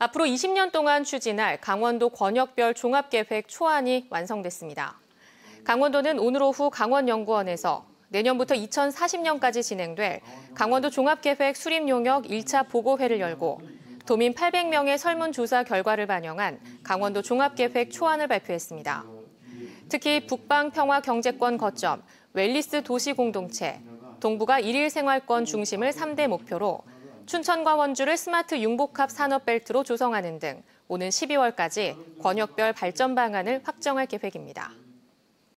앞으로 20년 동안 추진할 강원도 권역별 종합계획 초안이 완성됐습니다. 강원도는 오늘 오후 강원연구원에서 내년부터 2040년까지 진행될 강원도 종합계획 수립 용역 1차 보고회를 열고 도민 800명의 설문조사 결과를 반영한 강원도 종합계획 초안을 발표했습니다. 특히 북방평화경제권 거점, 웰리스 도시공동체, 동부가 일일 생활권 중심을 3대 목표로 춘천과 원주를 스마트 융복합 산업벨트로 조성하는 등 오는 12월까지 권역별 발전 방안을 확정할 계획입니다.